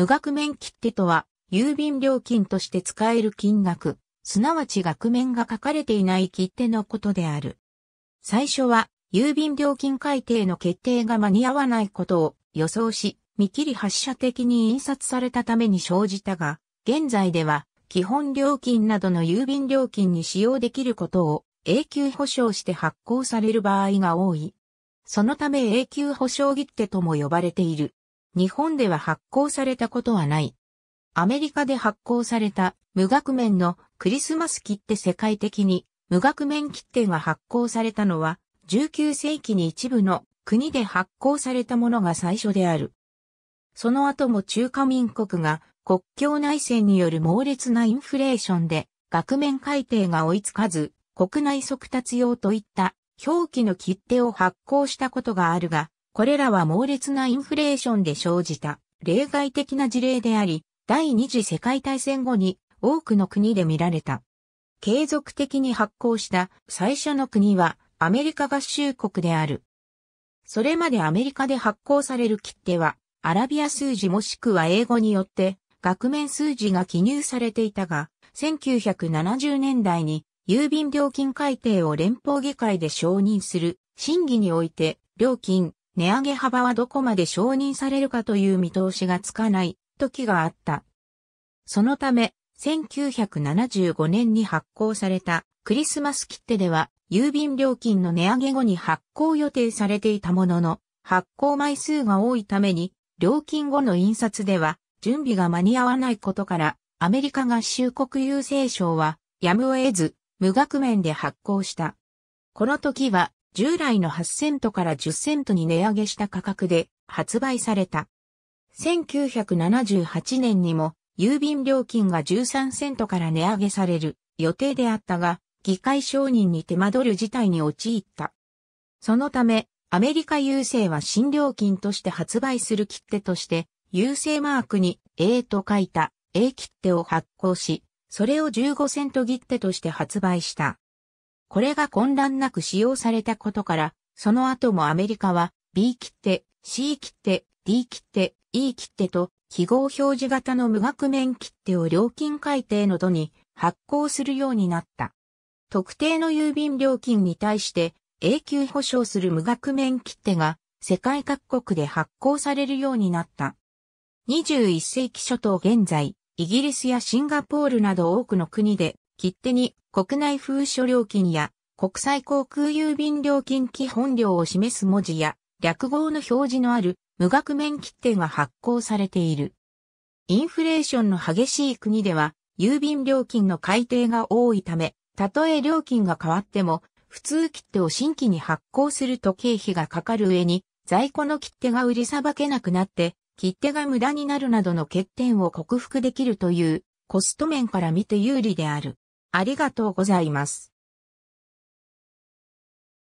無額面切手とは、郵便料金として使える金額、すなわち額面が書かれていない切手のことである。最初は、郵便料金改定の決定が間に合わないことを予想し、見切り発車的に印刷されたために生じたが、現在では、基本料金などの郵便料金に使用できることを永久保証して発行される場合が多い。そのため永久保証切手とも呼ばれている。日本では発行されたことはない。アメリカで発行された無額面のクリスマス切手世界的に無額面切手が発行されたのは19世紀に一部の国で発行されたものが最初である。その後も中華民国が国境内戦による猛烈なインフレーションで額面改定が追いつかず国内速達用といった表記の切手を発行したことがあるが、これらは猛烈なインフレーションで生じた例外的な事例であり、第二次世界大戦後に多くの国で見られた。継続的に発行した最初の国はアメリカ合衆国である。それまでアメリカで発行される切手は、アラビア数字もしくは英語によって、額面数字が記入されていたが、1970年代に郵便料金改定を連邦議会で承認する審議において、料金、値上げ幅はどこまで承認されるかという見通しがつかない時があった。そのため、1975年に発行されたクリスマス切手では、郵便料金の値上げ後に発行予定されていたものの、発行枚数が多いために、料金後の印刷では準備が間に合わないことから、アメリカ合衆国郵政省は、やむを得ず、無額面で発行した。この時は、従来の8セントから10セントに値上げした価格で発売された。1978年にも郵便料金が13セントから値上げされる予定であったが、議会承認に手間取る事態に陥った。そのため、アメリカ郵政は新料金として発売する切手として、郵政マークに A と書いた A 切手を発行し、それを15セント切手として発売した。これが混乱なく使用されたことから、その後もアメリカは B 切手、C 切手、D 切手、E 切手と記号表示型の無額面切手を料金改定の度に発行するようになった。特定の郵便料金に対して永久保証する無額面切手が世界各国で発行されるようになった。21世紀初頭現在、イギリスやシンガポールなど多くの国で切手に国内封書料金や国際航空郵便料金基本料を示す文字や略号の表示のある無額面切手が発行されている。インフレーションの激しい国では郵便料金の改定が多いため、たとえ料金が変わっても普通切手を新規に発行すると経費がかかる上に在庫の切手が売りさばけなくなって切手が無駄になるなどの欠点を克服できるというコスト面から見て有利である。ありがとうございます。